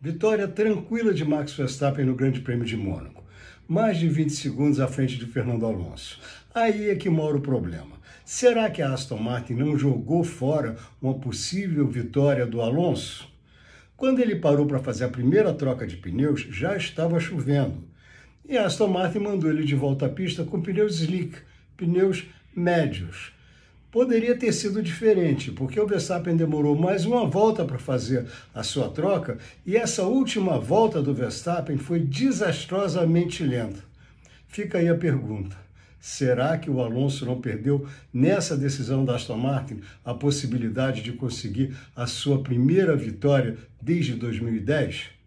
Vitória tranquila de Max Verstappen no Grande Prêmio de Mônaco. Mais de 20 segundos à frente de Fernando Alonso. Aí é que mora o problema. Será que a Aston Martin não jogou fora uma possível vitória do Alonso? Quando ele parou para fazer a primeira troca de pneus, já estava chovendo. E a Aston Martin mandou ele de volta à pista com pneus slick, pneus médios poderia ter sido diferente, porque o Verstappen demorou mais uma volta para fazer a sua troca e essa última volta do Verstappen foi desastrosamente lenta. Fica aí a pergunta: será que o Alonso não perdeu nessa decisão da Aston Martin a possibilidade de conseguir a sua primeira vitória desde 2010?